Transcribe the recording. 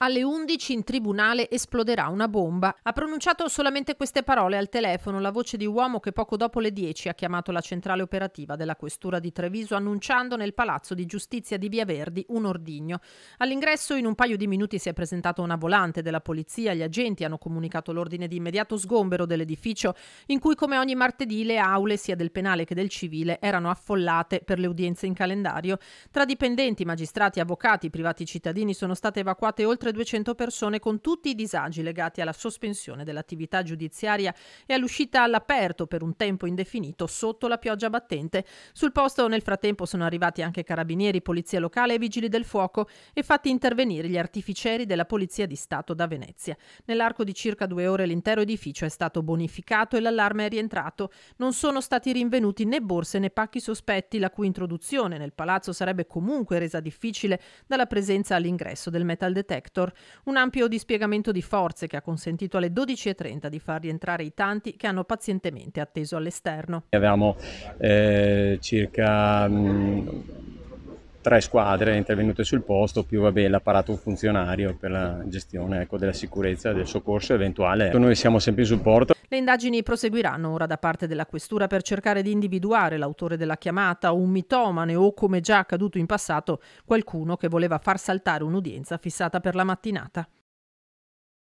Alle 11 in tribunale esploderà una bomba. Ha pronunciato solamente queste parole al telefono la voce di uomo che poco dopo le 10 ha chiamato la centrale operativa della questura di Treviso annunciando nel Palazzo di Giustizia di Via Verdi un ordigno. All'ingresso in un paio di minuti si è presentata una volante della polizia, gli agenti hanno comunicato l'ordine di immediato sgombero dell'edificio in cui come ogni martedì le aule sia del penale che del civile erano affollate per le udienze in calendario. Tra dipendenti, magistrati, avvocati, privati cittadini sono state evacuate oltre oltre 200 persone con tutti i disagi legati alla sospensione dell'attività giudiziaria e all'uscita all'aperto per un tempo indefinito sotto la pioggia battente. Sul posto nel frattempo sono arrivati anche carabinieri, polizia locale e vigili del fuoco e fatti intervenire gli artificieri della Polizia di Stato da Venezia. Nell'arco di circa due ore l'intero edificio è stato bonificato e l'allarme è rientrato. Non sono stati rinvenuti né borse né pacchi sospetti, la cui introduzione nel palazzo sarebbe comunque resa difficile dalla presenza all'ingresso del metal detector. Nestor, un ampio dispiegamento di forze che ha consentito alle 12.30 di far rientrare i tanti che hanno pazientemente atteso all'esterno. Avevamo eh, circa mh, mm, tre squadre intervenute sul posto, più vabbè, l'apparato funzionario per la gestione ecco, della sicurezza del soccorso eventuale. Ecco, noi siamo sempre in supporto. Le indagini proseguiranno ora da parte della Questura per cercare di individuare l'autore della chiamata, un mitomane o, come già accaduto in passato, qualcuno che voleva far saltare un'udienza fissata per la mattinata.